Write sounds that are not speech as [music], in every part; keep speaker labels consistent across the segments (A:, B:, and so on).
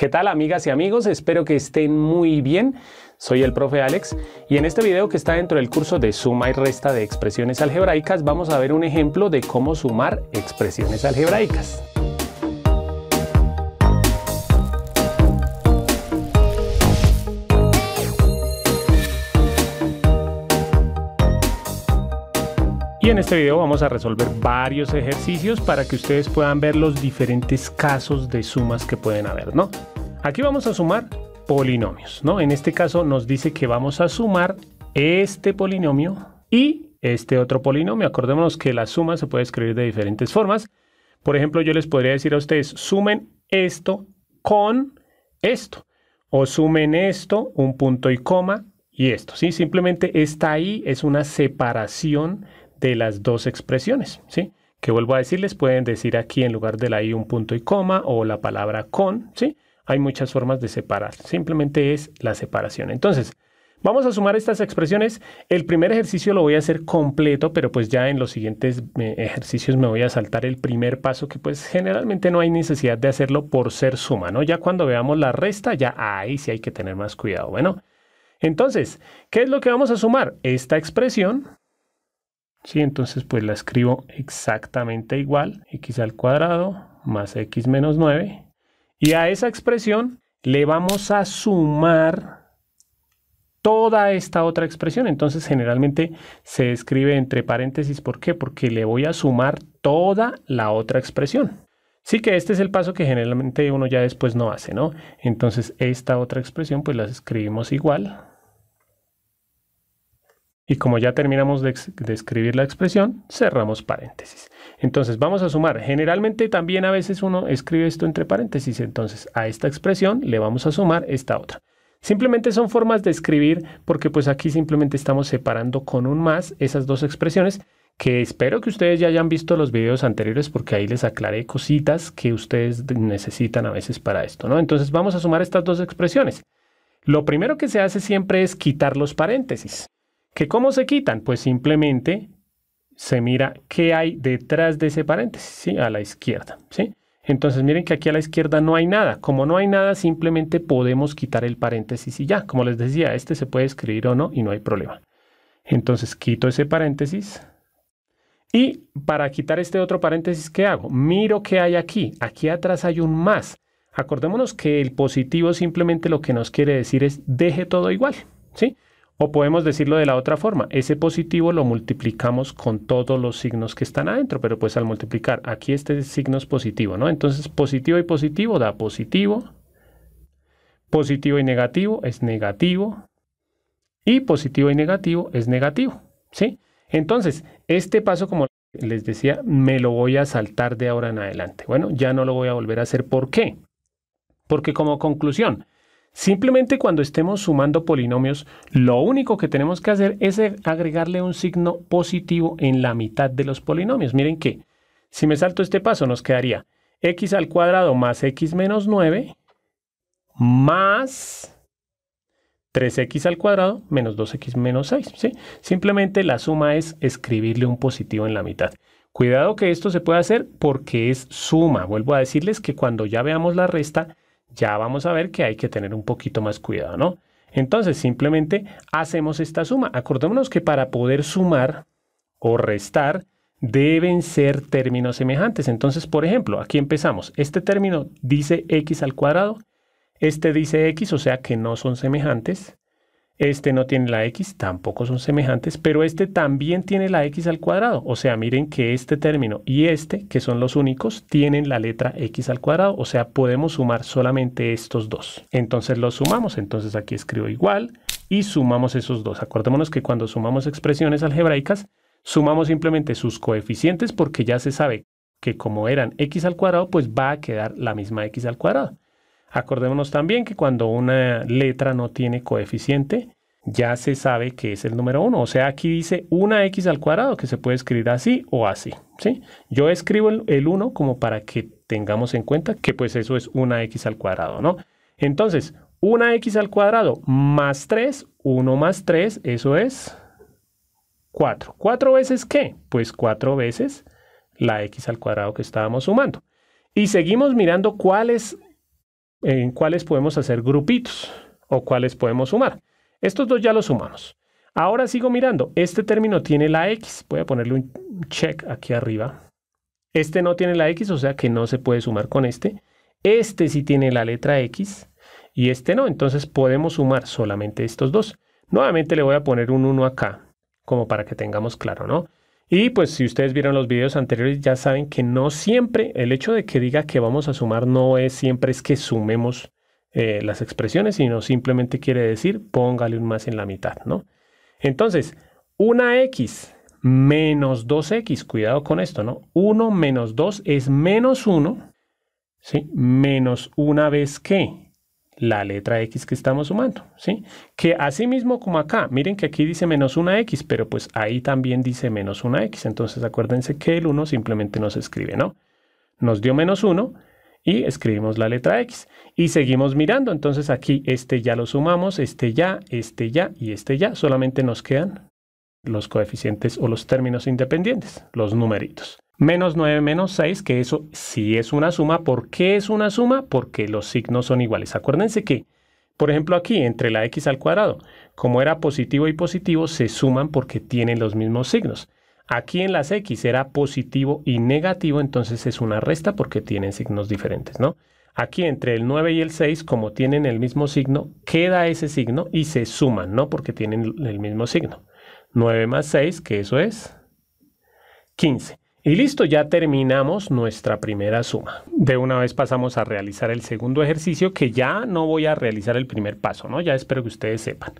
A: ¿Qué tal amigas y amigos? Espero que estén muy bien. Soy el profe Alex y en este video que está dentro del curso de suma y resta de expresiones algebraicas vamos a ver un ejemplo de cómo sumar expresiones algebraicas. en este video vamos a resolver varios ejercicios para que ustedes puedan ver los diferentes casos de sumas que pueden haber, ¿no? Aquí vamos a sumar polinomios, ¿no? En este caso nos dice que vamos a sumar este polinomio y este otro polinomio. Acordémonos que la suma se puede escribir de diferentes formas. Por ejemplo, yo les podría decir a ustedes, sumen esto con esto. O sumen esto, un punto y coma, y esto. ¿sí? Simplemente está ahí, es una separación de las dos expresiones, ¿sí? Que vuelvo a decirles, pueden decir aquí en lugar de la i un punto y coma o la palabra con, ¿sí? Hay muchas formas de separar, simplemente es la separación. Entonces, Vamos a sumar estas expresiones. El primer ejercicio lo voy a hacer completo, pero pues ya en los siguientes eh, ejercicios me voy a saltar el primer paso que pues generalmente no hay necesidad de hacerlo por ser suma, ¿no? Ya cuando veamos la resta, ya ahí sí hay que tener más cuidado. Bueno, entonces, ¿qué es lo que vamos a sumar? Esta expresión ¿sí? Entonces pues la escribo exactamente igual, x al cuadrado más x menos 9. Y a esa expresión le vamos a sumar toda esta otra expresión. Entonces generalmente se escribe entre paréntesis. ¿Por qué? Porque le voy a sumar toda la otra expresión. Así que este es el paso que generalmente uno ya después no hace, ¿no? Entonces esta otra expresión pues la escribimos igual, y como ya terminamos de, escribir la expresión, cerramos paréntesis. Entonces vamos a sumar. Generalmente también a veces uno escribe esto entre paréntesis. Entonces a esta expresión le vamos a sumar esta otra. Simplemente son formas de escribir porque pues aquí simplemente estamos separando con un más esas dos expresiones que espero que ustedes ya hayan visto los videos anteriores porque ahí les aclaré cositas que ustedes necesitan a veces para esto, Entonces vamos a sumar estas dos expresiones. Lo primero que se hace siempre es quitar los paréntesis. ¿Que ¿Cómo se quitan? Pues simplemente se mira qué hay detrás de ese paréntesis, ¿sí? a la izquierda. ¿sí? Entonces miren que aquí a la izquierda no hay nada. Como no hay nada, simplemente podemos quitar el paréntesis y ya. Como les decía, este se puede escribir o no y no hay problema. Entonces quito ese paréntesis. Y para quitar este otro paréntesis, ¿qué hago? Miro qué hay aquí. Aquí atrás hay un más. Acordémonos que el positivo simplemente lo que nos quiere decir es deje todo igual, ¿sí? O podemos decirlo de la otra forma, ese positivo lo multiplicamos con todos los signos que están adentro, pero pues al multiplicar aquí este signo es positivo, ¿no? Entonces positivo y positivo da positivo, positivo y negativo es negativo, y positivo y negativo es negativo, ¿sí? Entonces, este paso, como les decía, me lo voy a saltar de ahora en adelante. Bueno, ya no lo voy a volver a hacer. ¿Por qué? Porque como conclusión, Simplemente cuando estemos sumando polinomios, lo único que tenemos que hacer es agregarle un signo positivo en la mitad de los polinomios. Miren que, si me salto este paso, nos quedaría x al cuadrado más x menos 9 más 3x al cuadrado menos 2x menos 6. Simplemente la suma es escribirle un positivo en la mitad. Cuidado que esto se puede hacer porque es suma. Vuelvo a decirles que cuando ya veamos la resta, ya vamos a ver que hay que tener un poquito más cuidado, ¿no? Entonces simplemente hacemos esta suma. Acordémonos que para poder sumar o restar deben ser términos semejantes. Entonces, por ejemplo, aquí empezamos. Este término dice x al cuadrado, este dice x, o sea que no son semejantes. Este no tiene la x, tampoco son semejantes, pero este también tiene la x al cuadrado. O sea, miren que este término y este, que son los únicos, tienen la letra x al cuadrado. O sea, podemos sumar solamente estos dos. Entonces los sumamos. Entonces aquí escribo igual y sumamos esos dos. Acordémonos que cuando sumamos expresiones algebraicas, sumamos simplemente sus coeficientes porque ya se sabe que como eran x al cuadrado, pues va a quedar la misma x al cuadrado. Acordémonos también que cuando una letra no tiene coeficiente, ya se sabe que es el número 1. O sea, aquí dice una x al cuadrado que se puede escribir así o así. ¿sí? Yo escribo el 1 como para que tengamos en cuenta que pues eso es una x al cuadrado, ¿no? Entonces, una x al cuadrado más 3, 1 más 3, eso es 4. ¿Cuatro veces qué? Pues cuatro veces la x al cuadrado que estábamos sumando. Y seguimos mirando cuáles, en cuáles podemos hacer grupitos o cuáles podemos sumar. Estos dos ya los sumamos. Ahora sigo mirando. Este término tiene la X. Voy a ponerle un check aquí arriba. Este no tiene la X, o sea que no se puede sumar con este. Este sí tiene la letra X y este no. Entonces podemos sumar solamente estos dos. Nuevamente le voy a poner un 1 acá, como para que tengamos claro, ¿no? Y pues si ustedes vieron los videos anteriores ya saben que no siempre, el hecho de que diga que vamos a sumar no es siempre es que sumemos eh, las expresiones, sino simplemente quiere decir póngale un más en la mitad, ¿no? Entonces, una x menos 2x, cuidado con esto, ¿no? 1 menos 2 es menos 1, ¿sí? Menos una vez que la letra x que estamos sumando, ¿sí? Que así mismo como acá, miren que aquí dice menos una x, pero pues ahí también dice menos una x, entonces acuérdense que el 1 simplemente no se escribe, ¿no? Nos dio menos 1, y escribimos la letra X y seguimos mirando. Entonces aquí este ya lo sumamos, este ya, este ya y este ya. Solamente nos quedan los coeficientes o los términos independientes, los numeritos. Menos 9 menos 6, que eso sí es una suma. ¿Por qué es una suma? Porque los signos son iguales. Acuérdense que, por ejemplo, aquí entre la x al cuadrado, como era positivo y positivo, se suman porque tienen los mismos signos. Aquí en las X era positivo y negativo, entonces es una resta porque tienen signos diferentes, ¿no? Aquí entre el 9 y el 6, como tienen el mismo signo, queda ese signo y se suman, ¿no? Porque tienen el mismo signo. 9 más 6, que eso es 15. Y listo, ya terminamos nuestra primera suma. De una vez pasamos a realizar el segundo ejercicio, que ya no voy a realizar el primer paso, ¿no? Ya espero que ustedes sepan.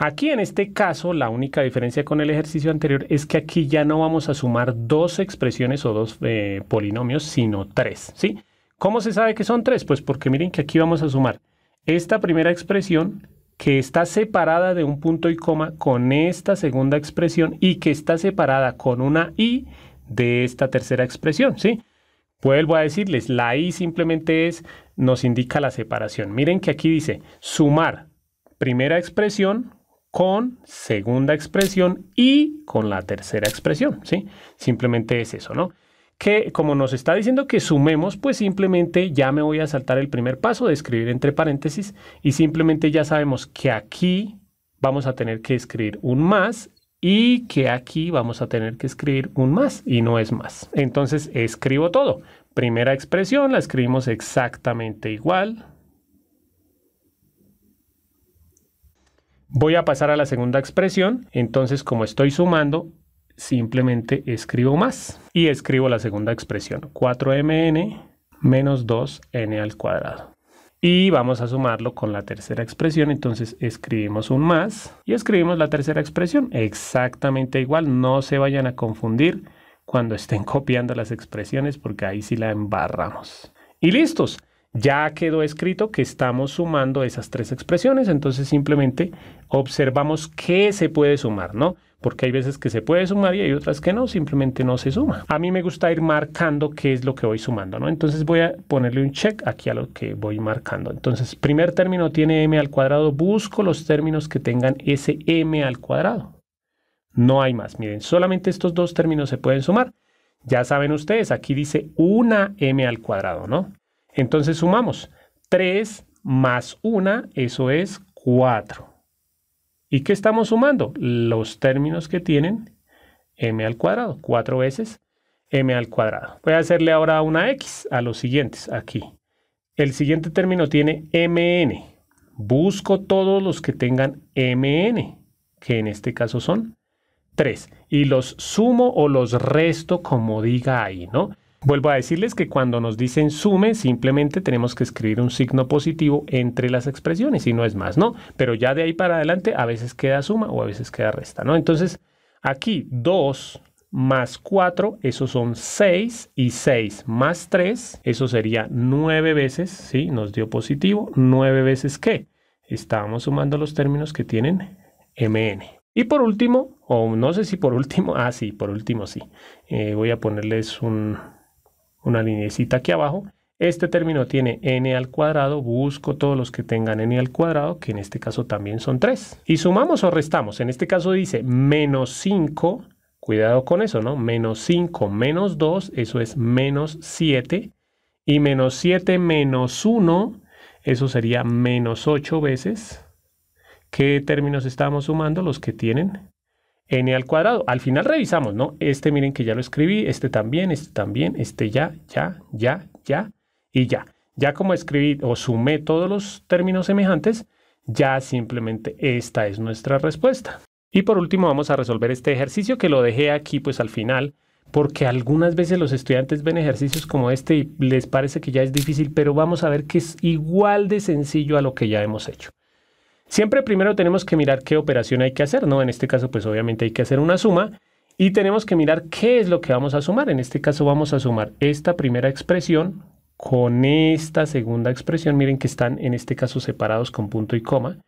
A: Aquí en este caso la única diferencia con el ejercicio anterior es que aquí ya no vamos a sumar dos expresiones o dos eh, polinomios, sino tres, ¿sí? ¿Cómo se sabe que son tres? Pues porque miren que aquí vamos a sumar esta primera expresión que está separada de un punto y coma con esta segunda expresión y que está separada con una i de esta tercera expresión, ¿sí? Vuelvo a decirles, la i simplemente es, nos indica la separación. Miren que aquí dice sumar primera expresión con segunda expresión y con la tercera expresión, ¿sí? Simplemente es eso, ¿no? Que como nos está diciendo que sumemos, pues simplemente ya me voy a saltar el primer paso de escribir entre paréntesis y simplemente ya sabemos que aquí vamos a tener que escribir un más y que aquí vamos a tener que escribir un más y no es más. Entonces escribo todo. Primera expresión la escribimos exactamente igual, Voy a pasar a la segunda expresión, entonces como estoy sumando, simplemente escribo más y escribo la segunda expresión, 4mn menos 2n al cuadrado. Y vamos a sumarlo con la tercera expresión, entonces escribimos un más y escribimos la tercera expresión, exactamente igual, no se vayan a confundir cuando estén [laughs] copiando las expresiones porque ahí sí la embarramos. Y listos, ya quedó escrito que estamos sumando esas tres expresiones, entonces simplemente observamos qué se puede sumar, ¿no? Porque hay veces que se puede sumar y hay otras que no, simplemente no se suma. A mí me gusta ir marcando qué es lo que voy sumando, ¿no? Entonces voy a ponerle un check aquí a lo que voy marcando. Entonces, primer término tiene m al cuadrado, busco los términos que tengan ese m al cuadrado. No hay más, miren, solamente estos dos términos se pueden sumar. Ya saben ustedes, aquí dice una m al cuadrado, ¿no? Entonces sumamos 3 más 1, eso es 4. ¿Y qué estamos sumando? Los términos que tienen m al cuadrado, 4 veces m al cuadrado. Voy a hacerle ahora una x a los siguientes, aquí. El siguiente término tiene mn. Busco todos los que tengan mn, que en este caso son 3. Y los sumo o los resto como diga ahí, ¿no? Vuelvo a decirles que cuando nos dicen sume, simplemente tenemos que escribir un signo positivo entre las expresiones y no es más, ¿no? Pero ya de ahí para adelante a veces queda suma o a veces queda resta, ¿no? Entonces, aquí 2 más 4, esos son 6 y 6 más 3, eso sería 9 veces, ¿sí? Nos dio positivo, 9 veces qué estábamos sumando los términos que tienen mn. Y por último, o no sé si por último, [laughs] ah sí, por último sí, eh, voy a ponerles un, una linecita aquí abajo. Este término tiene n al cuadrado, busco todos los que tengan n al cuadrado, que en este caso también son 3. Y sumamos o restamos, en este caso dice menos 5, cuidado con eso, ¿no? Menos 5 menos 2, eso es menos 7. Y menos 7 menos 1, eso sería menos 8 veces. ¿Qué términos estamos sumando? Los que tienen n al cuadrado. Al final revisamos, ¿no? Este miren que ya lo escribí, este también, este también, este ya, ya, ya, ya y ya. Ya como escribí o sumé todos los términos semejantes, ya simplemente esta es nuestra respuesta. Y por último vamos a resolver este ejercicio que lo dejé aquí pues al final porque algunas veces los estudiantes ven ejercicios como este y les parece que ya es difícil, pero vamos a ver que es igual de sencillo a lo que ya hemos hecho. Siempre primero tenemos que mirar qué operación hay que hacer, ¿no? En este caso, pues obviamente hay que hacer una suma y tenemos que mirar qué es lo que vamos a sumar. En este caso vamos a sumar esta primera expresión con esta segunda expresión. Miren que están en este caso separados con punto y coma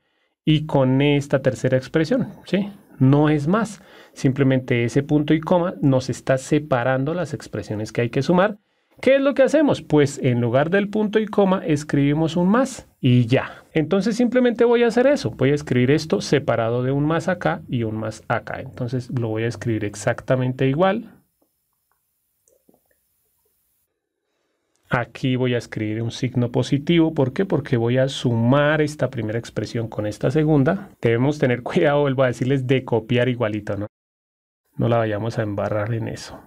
A: y con esta tercera expresión, ¿sí? No es más, simplemente ese punto y coma nos está separando las expresiones que hay que sumar. ¿Qué es lo que hacemos? Pues en lugar del punto y coma escribimos un más y ya, entonces simplemente voy a hacer eso, voy a escribir esto separado de un más acá y un más acá. Entonces lo voy a escribir exactamente igual. Aquí voy a escribir un signo positivo. ¿Por qué? Porque voy a sumar esta primera expresión con esta segunda. Debemos tener [laughs] cuidado, vuelvo a decirles, de copiar igualito, ¿no? No la vayamos a embarrar en eso.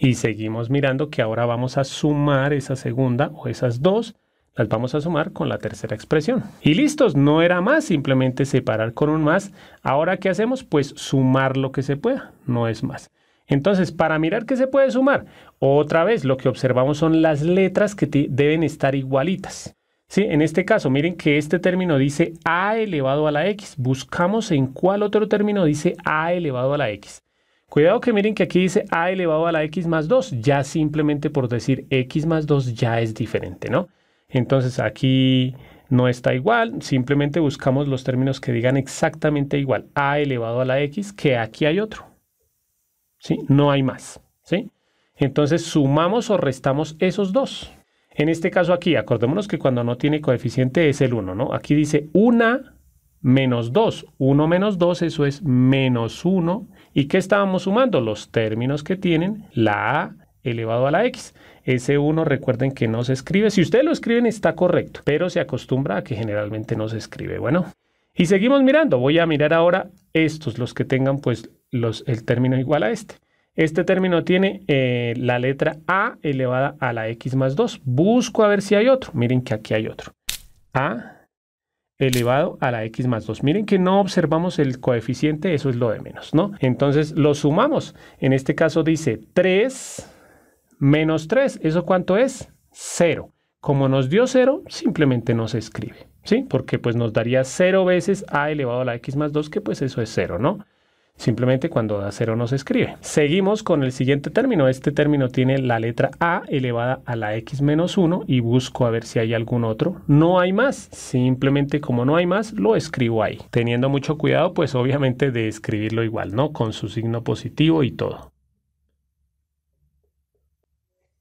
A: y seguimos mirando que ahora vamos a sumar esa segunda o esas dos, las vamos a sumar con la tercera expresión. Y listos, no era más, simplemente separar con un más. Ahora, ¿qué hacemos? Pues sumar lo que se pueda, no es más. Entonces, para mirar qué se puede sumar, otra vez lo que observamos son las letras que deben estar igualitas. Sí, en este caso, miren que este término dice a elevado a la x. Buscamos en cuál otro término dice a elevado a la x. Cuidado que miren que aquí dice a elevado a la x más 2. Ya simplemente por decir x más 2 ya es diferente, ¿no? Entonces aquí no está igual, simplemente buscamos los términos que digan exactamente igual, a elevado a la x, que aquí hay otro. ¿Sí? No hay más. ¿Sí? Entonces sumamos o restamos esos dos. En este caso aquí, acordémonos que cuando no tiene coeficiente es el 1, ¿no? Aquí dice 1 menos 2. 1 menos 2, eso es menos 1. ¿Y qué estábamos sumando? Los términos que tienen la A elevado a la X. Ese 1 recuerden que no se escribe. Si ustedes lo escriben está correcto, pero se acostumbra a que generalmente no se escribe. Bueno, y seguimos mirando. Voy a mirar ahora estos, los que tengan pues los, el término igual a este. Este término tiene eh, la letra A elevada a la X más 2. Busco a ver si hay otro. Miren que aquí hay otro. A elevado a la x más 2. Miren que no observamos el coeficiente, eso es lo de menos, ¿no? Entonces lo sumamos. En este caso dice 3 menos 3. ¿Eso cuánto es? 0. Como nos dio 0, simplemente no se escribe, ¿sí? Porque pues nos daría 0 veces a elevado a la x más 2, que pues eso es 0, ¿no? Simplemente cuando da cero no se escribe. Seguimos con el siguiente término. Este término tiene la letra A elevada a la x menos 1 y busco a ver si hay algún otro. No hay más. Simplemente como no hay más, lo escribo ahí. Teniendo mucho cuidado, pues obviamente de escribirlo igual, ¿no? Con su signo positivo y todo.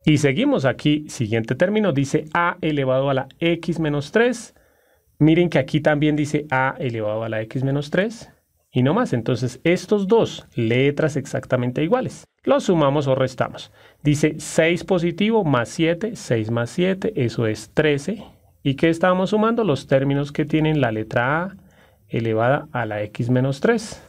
A: Y seguimos aquí, siguiente término, dice a elevado a la x menos 3. Miren que aquí también dice a elevado a la x menos 3 y no más. Entonces, estos dos letras exactamente iguales, los sumamos o restamos. Dice 6 positivo más 7, 6 más 7, eso es 13. ¿Y qué estábamos sumando? Los términos que tienen la letra A elevada a la x menos 3.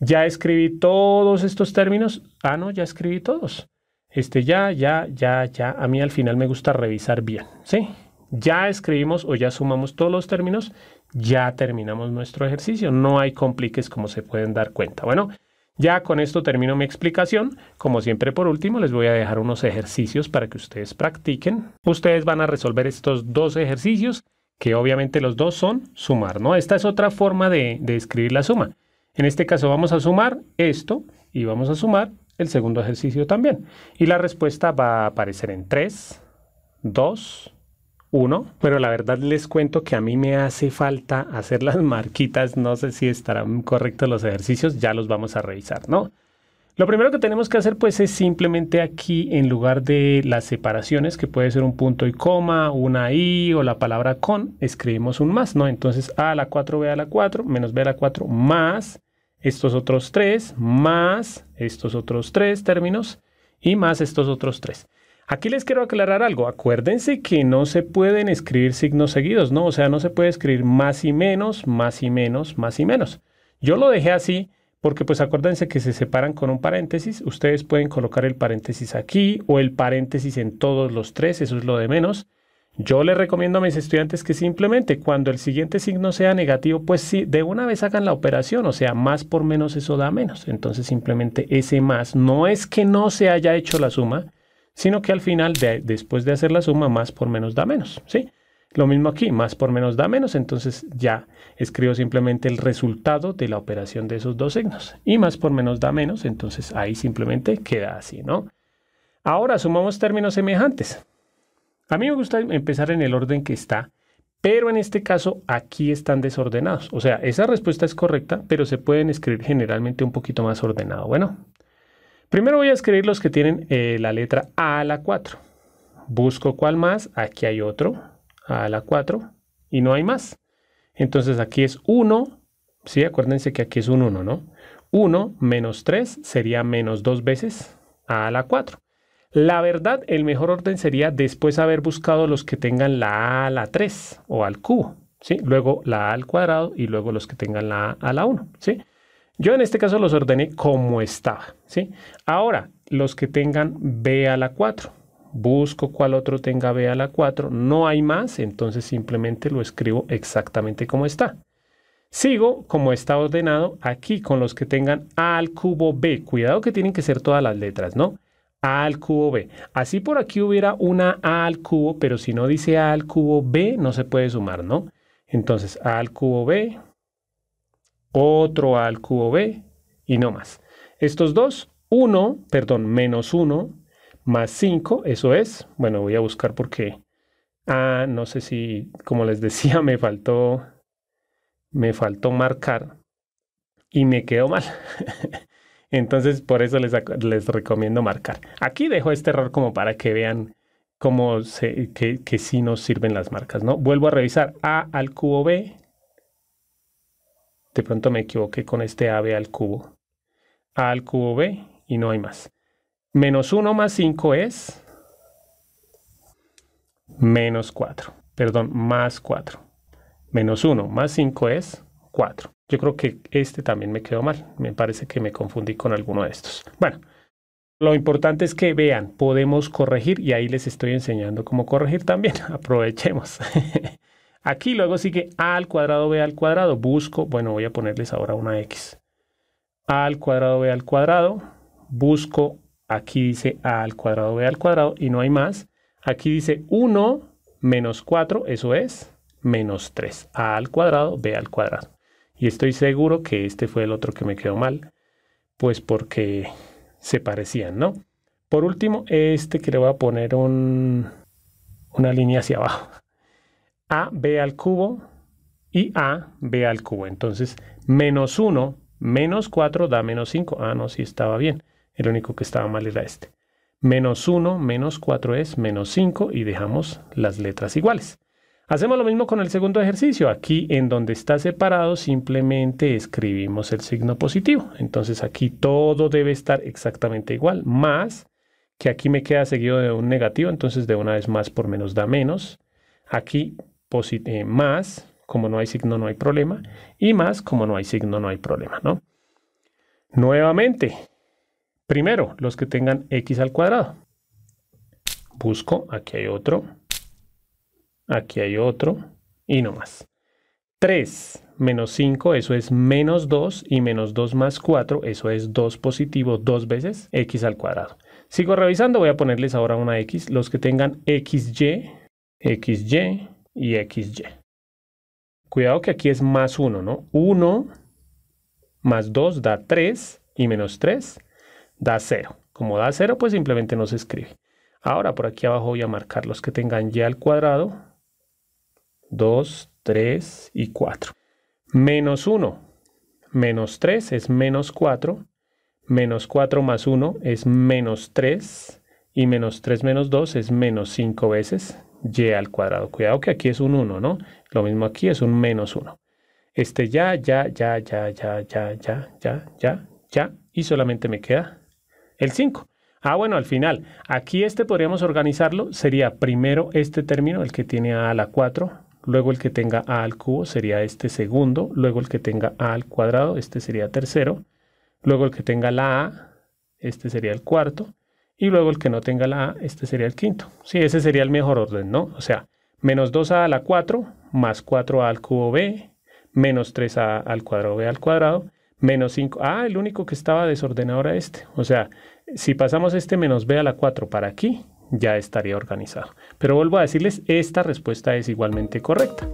A: Ya escribí todos estos términos. Ah, no, ya escribí todos. Este ya, ya, ya, ya. A mí al final me gusta revisar bien, ¿sí? Ya escribimos o ya sumamos todos los términos ya terminamos nuestro ejercicio. No hay compliques como se pueden dar cuenta. Bueno, ya con esto termino mi explicación. Como siempre, por último, les voy a dejar unos ejercicios para que ustedes practiquen. Ustedes van a resolver estos dos ejercicios, que obviamente los dos son sumar, ¿no? Esta es otra forma de, de escribir la suma. En este caso vamos a sumar esto y vamos a sumar el segundo ejercicio también. Y la respuesta va a aparecer en 3, 2, uno, pero la verdad les cuento que a mí me hace falta hacer las marquitas, no sé si estarán correctos los ejercicios, ya los vamos a revisar, ¿no? Lo primero que tenemos que hacer pues es simplemente aquí en lugar de las separaciones que puede ser un punto y coma, una i o la palabra con, escribimos un más, ¿no? Entonces a la 4, b a la 4, menos b a la 4, más estos otros tres, más estos otros tres términos y más estos otros tres. Aquí les quiero aclarar algo. Acuérdense que no se pueden escribir signos seguidos, ¿no? O sea, no se puede escribir más y menos, más y menos, más y menos. Yo lo dejé así porque pues acuérdense que se separan con un paréntesis. Ustedes pueden colocar el paréntesis aquí o el paréntesis en todos los tres, eso es lo de menos. Yo les recomiendo a mis estudiantes que simplemente cuando el siguiente signo sea negativo, pues sí, de una vez hagan la operación, o sea, más por menos eso da menos. Entonces simplemente ese más no es que no se haya hecho la suma, sino que al final, después de hacer la suma, más por menos da menos, ¿sí? Lo mismo aquí, más por menos da menos, entonces ya escribo simplemente el resultado de la operación de esos dos signos. Y más por menos da menos, entonces ahí simplemente queda así, ¿no? Ahora sumamos términos semejantes. A mí me gusta empezar en el orden que está, pero en este caso aquí están desordenados. O sea, esa respuesta es correcta, pero se pueden escribir generalmente un poquito más ordenado. Bueno, Primero voy a escribir los que tienen eh, la letra A a la 4. Busco cuál más. Aquí hay otro. A a la 4. Y no hay más. Entonces aquí es 1. Sí, acuérdense que aquí es un 1, ¿no? 1 menos 3 sería menos 2 veces A a la 4. La verdad, el mejor orden sería después haber buscado los que tengan la A a la 3 o al cubo, ¿sí? Luego la A al cuadrado y luego los que tengan la A a la 1, ¿sí? Yo en este caso los ordené como estaba. ¿sí? Ahora, los que tengan B a la 4. Busco cuál otro tenga B a la 4. No hay más, entonces simplemente lo escribo exactamente como está. Sigo como está ordenado aquí con los que tengan A al cubo B. Cuidado que tienen que ser todas las letras, ¿no? A al cubo B. Así por aquí hubiera una A al cubo, pero si no dice A al cubo B, no se puede sumar, ¿no? Entonces A al cubo B, otro al cubo b y no más. Estos dos, 1, perdón, menos 1 más 5, eso es, bueno, voy a buscar porque, ah, no sé si, como les decía, me faltó, me faltó marcar y me quedó mal. [laughs] Entonces, por eso les, les, recomiendo marcar. Aquí dejo este error como para que vean cómo se, que, que sí nos sirven las marcas, ¿no? Vuelvo a revisar a al cubo b de pronto me equivoqué con este AB al cubo. A al cubo B y no hay más. Menos 1 más 5 es menos 4. Perdón, más 4. Menos 1 más 5 es 4. Yo creo que este también me quedó mal. Me parece que me confundí con alguno de estos. Bueno, lo importante es que vean, podemos corregir y ahí les estoy enseñando cómo corregir también. [laughs] Aprovechemos. [laughs] Aquí luego sigue a al cuadrado b al cuadrado. Busco, bueno, voy a ponerles ahora una x. a al cuadrado b al cuadrado. Busco, aquí dice a al cuadrado b al cuadrado y no hay más. Aquí dice 1 menos 4, eso es menos 3. a al cuadrado b al cuadrado. Y estoy seguro que este fue el otro que me quedó mal, pues porque se parecían, ¿no? Por último, este que le voy a poner un, una línea hacia abajo. AB al cubo y a, AB al cubo. Entonces, menos 1 menos 4 da menos 5. Ah, no, sí estaba bien. El único que estaba mal era este. Menos 1 menos 4 es menos 5 y dejamos las letras iguales. Hacemos lo mismo con el segundo ejercicio. Aquí en donde está separado simplemente escribimos el signo positivo. Entonces aquí todo debe estar exactamente igual, más que aquí me queda seguido de un negativo, entonces de una vez más por menos da menos. Aquí eh, más, como no hay signo no hay problema, y más, como no hay signo no hay problema, ¿no? Nuevamente, primero, los que tengan x al cuadrado. Busco, aquí hay otro, aquí hay otro, y no más. 3 menos 5, eso es menos 2, y menos 2 más 4, eso es 2 positivo dos veces, x al cuadrado. Sigo revisando, voy a ponerles ahora una x, los que tengan xy, xy, y xy. Cuidado que aquí es más 1, ¿no? 1 más 2 da 3 y menos 3 da 0. Como da 0, pues simplemente no se escribe. Ahora por aquí abajo voy a marcar los que tengan y al cuadrado. 2, 3 y 4. Menos 1 menos 3 es menos 4. Menos 4 más 1 es menos 3. Y menos 3 menos 2 es menos 5 veces y al cuadrado. Cuidado que aquí es un 1, ¿no? Lo mismo aquí es un menos 1. Este ya, ya, ya, ya, ya, ya, ya, ya, ya, ya. Y solamente me queda el 5. Ah, bueno, al final, aquí este podríamos organizarlo. Sería primero este término, el que tiene a, a la 4. Luego el que tenga a al cubo sería este segundo. Luego el que tenga a al cuadrado, este sería tercero. Luego el que tenga la a, este sería el cuarto y luego el que no tenga la A, este sería el quinto. Sí, ese sería el mejor orden, ¿no? O sea, menos 2A a la 4, más 4A al cubo B, menos 3A al cuadrado B al cuadrado, menos 5. Ah, el único que estaba desordenado era este. O sea, si pasamos este menos B a la 4 para aquí, ya estaría organizado. Pero vuelvo a decirles, esta respuesta es igualmente correcta.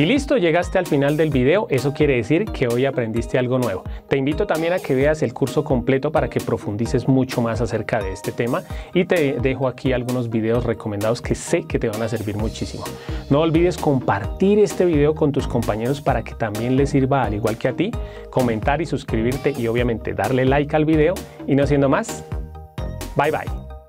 A: Y listo, llegaste al final del video, eso quiere decir que hoy aprendiste algo nuevo. Te invito también a que veas el curso completo para que profundices mucho más acerca de este tema y te dejo aquí algunos videos recomendados que sé que te van a servir muchísimo. No olvides compartir este video con tus compañeros para que también les sirva al igual que a ti, comentar y suscribirte y obviamente darle like al video y no siendo más, bye bye.